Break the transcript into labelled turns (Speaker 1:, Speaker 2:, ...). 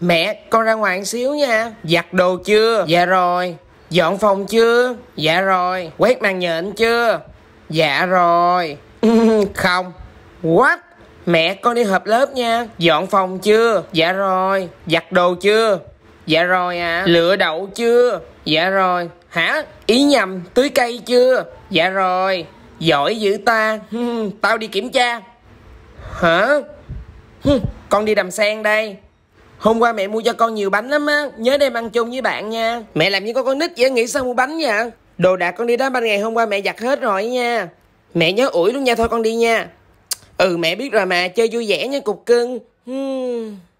Speaker 1: Mẹ, con ra ngoài xíu nha. Giặt đồ chưa? Dạ rồi. Dọn phòng chưa? Dạ rồi. Quét màn nhện chưa? Dạ rồi. Không. What? Mẹ, con đi họp lớp nha. Dọn phòng chưa? Dạ rồi. Giặt đồ chưa? Dạ rồi à. Lựa đậu chưa? Dạ rồi. Hả? Ý nhầm, tưới cây chưa? Dạ rồi. Giỏi dữ ta. Tao đi kiểm tra. Hả? Con đi đầm sen đây. Hôm qua mẹ mua cho con nhiều bánh lắm á Nhớ đem ăn chung với bạn nha Mẹ làm như có con nít vậy nghĩ sao mua bánh vậy Đồ đạc con đi đám ban ngày hôm qua mẹ giặt hết rồi nha Mẹ nhớ ủi luôn nha thôi con đi nha Ừ mẹ biết rồi mà Chơi vui vẻ nha cục cưng hmm.